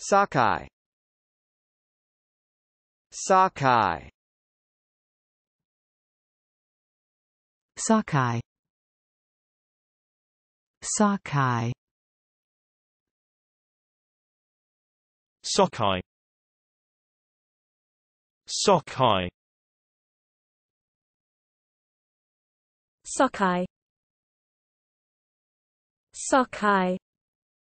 Sakai Sakai Sakai Sakai Sokai Sokai Sokai Sokai